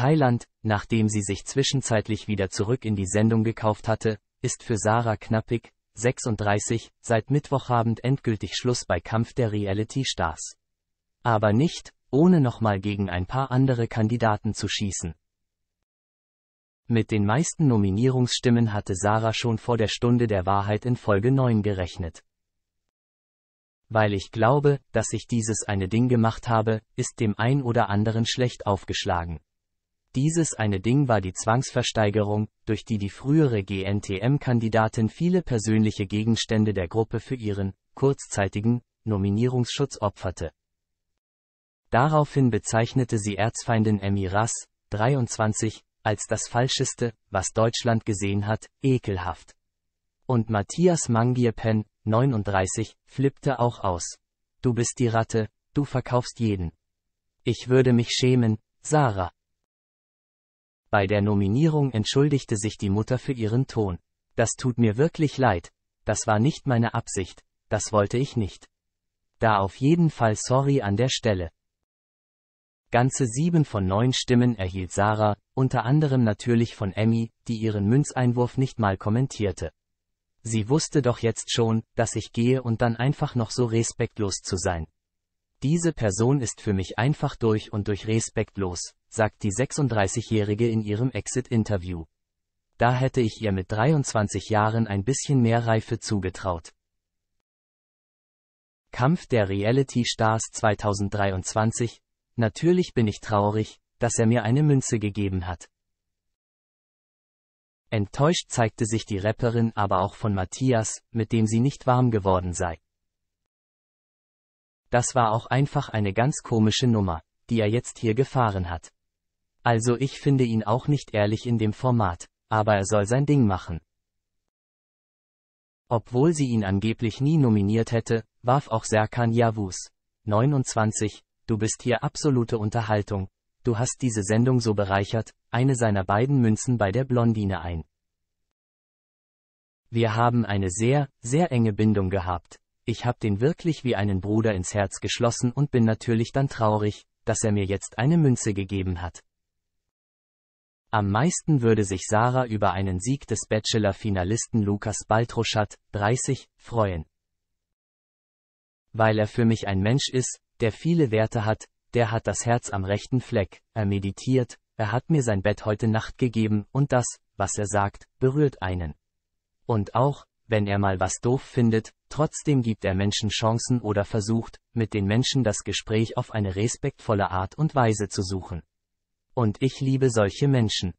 Thailand, nachdem sie sich zwischenzeitlich wieder zurück in die Sendung gekauft hatte, ist für Sarah Knappig, 36, seit Mittwochabend endgültig Schluss bei Kampf der Reality Stars. Aber nicht, ohne nochmal gegen ein paar andere Kandidaten zu schießen. Mit den meisten Nominierungsstimmen hatte Sarah schon vor der Stunde der Wahrheit in Folge 9 gerechnet. Weil ich glaube, dass ich dieses eine Ding gemacht habe, ist dem ein oder anderen schlecht aufgeschlagen. Dieses eine Ding war die Zwangsversteigerung, durch die die frühere GNTM-Kandidatin viele persönliche Gegenstände der Gruppe für ihren kurzzeitigen Nominierungsschutz opferte. Daraufhin bezeichnete sie Erzfeindin Emmy Rass, 23, als das Falscheste, was Deutschland gesehen hat, ekelhaft. Und Matthias Mangierpen, 39, flippte auch aus. Du bist die Ratte, du verkaufst jeden. Ich würde mich schämen, Sarah. Bei der Nominierung entschuldigte sich die Mutter für ihren Ton. Das tut mir wirklich leid. Das war nicht meine Absicht, das wollte ich nicht. Da auf jeden Fall sorry an der Stelle. Ganze sieben von neun Stimmen erhielt Sarah, unter anderem natürlich von Emmy, die ihren Münzeinwurf nicht mal kommentierte. Sie wusste doch jetzt schon, dass ich gehe und dann einfach noch so respektlos zu sein. Diese Person ist für mich einfach durch und durch respektlos sagt die 36-Jährige in ihrem Exit-Interview. Da hätte ich ihr mit 23 Jahren ein bisschen mehr Reife zugetraut. Kampf der Reality Stars 2023, natürlich bin ich traurig, dass er mir eine Münze gegeben hat. Enttäuscht zeigte sich die Rapperin aber auch von Matthias, mit dem sie nicht warm geworden sei. Das war auch einfach eine ganz komische Nummer, die er jetzt hier gefahren hat. Also ich finde ihn auch nicht ehrlich in dem Format, aber er soll sein Ding machen. Obwohl sie ihn angeblich nie nominiert hätte, warf auch Serkan Yavuz. 29, du bist hier absolute Unterhaltung, du hast diese Sendung so bereichert, eine seiner beiden Münzen bei der Blondine ein. Wir haben eine sehr, sehr enge Bindung gehabt. Ich hab den wirklich wie einen Bruder ins Herz geschlossen und bin natürlich dann traurig, dass er mir jetzt eine Münze gegeben hat. Am meisten würde sich Sarah über einen Sieg des Bachelor-Finalisten Lukas Baltruschat, 30, freuen. Weil er für mich ein Mensch ist, der viele Werte hat, der hat das Herz am rechten Fleck, er meditiert, er hat mir sein Bett heute Nacht gegeben und das, was er sagt, berührt einen. Und auch, wenn er mal was doof findet, trotzdem gibt er Menschen Chancen oder versucht, mit den Menschen das Gespräch auf eine respektvolle Art und Weise zu suchen. Und ich liebe solche Menschen.